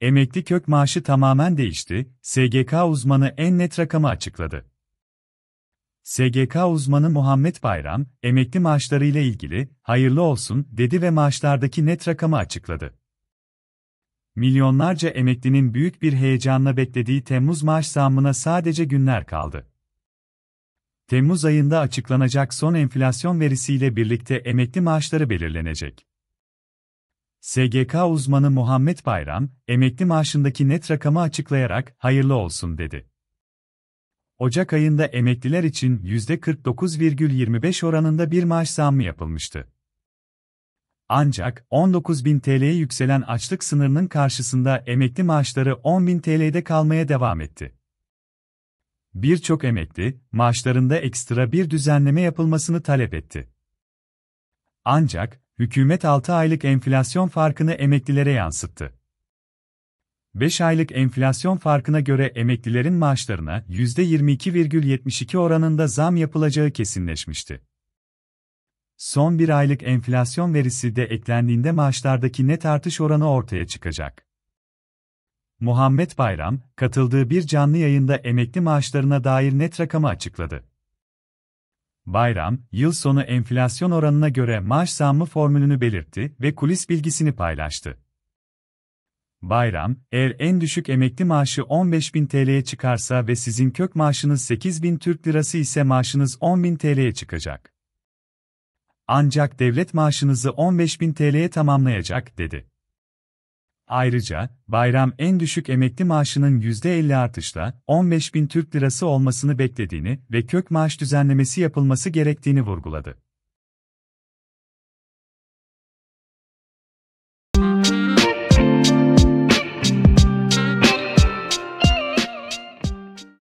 Emekli kök maaşı tamamen değişti, SGK uzmanı en net rakamı açıkladı. SGK uzmanı Muhammed Bayram, emekli maaşlarıyla ilgili hayırlı olsun dedi ve maaşlardaki net rakamı açıkladı. Milyonlarca emeklinin büyük bir heyecanla beklediği Temmuz maaş zammına sadece günler kaldı. Temmuz ayında açıklanacak son enflasyon verisiyle birlikte emekli maaşları belirlenecek. SGK uzmanı Muhammed Bayram, emekli maaşındaki net rakamı açıklayarak hayırlı olsun dedi. Ocak ayında emekliler için %49,25 oranında bir maaş zammı yapılmıştı. Ancak 19.000 TL'ye yükselen açlık sınırının karşısında emekli maaşları 10.000 TL'de kalmaya devam etti. Birçok emekli, maaşlarında ekstra bir düzenleme yapılmasını talep etti. Ancak, hükümet 6 aylık enflasyon farkını emeklilere yansıttı. 5 aylık enflasyon farkına göre emeklilerin maaşlarına %22,72 oranında zam yapılacağı kesinleşmişti. Son bir aylık enflasyon verisi de eklendiğinde maaşlardaki net artış oranı ortaya çıkacak. Muhammed Bayram, katıldığı bir canlı yayında emekli maaşlarına dair net rakamı açıkladı. Bayram, yıl sonu enflasyon oranına göre maaş zammı formülünü belirtti ve kulis bilgisini paylaştı. Bayram, eğer en düşük emekli maaşı 15.000 TL'ye çıkarsa ve sizin kök maaşınız 8.000 Türk Lirası ise maaşınız 10.000 TL'ye çıkacak. Ancak devlet maaşınızı 15.000 TL'ye tamamlayacak, dedi. Ayrıca, bayram en düşük emekli maaşının %50 artışla 15 bin Türk lirası olmasını beklediğini ve kök maaş düzenlemesi yapılması gerektiğini vurguladı.